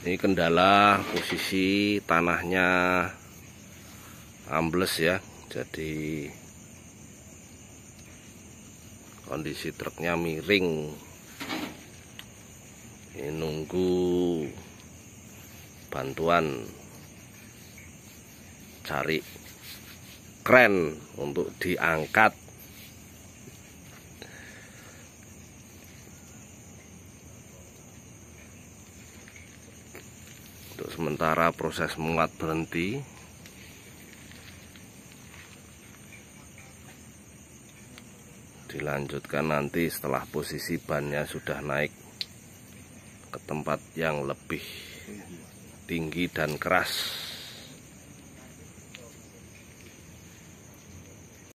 ini kendala posisi tanahnya ambles ya jadi kondisi truknya miring ini nunggu bantuan cari kren untuk diangkat sementara proses muat berhenti dilanjutkan nanti setelah posisi bannya sudah naik ke tempat yang lebih tinggi dan keras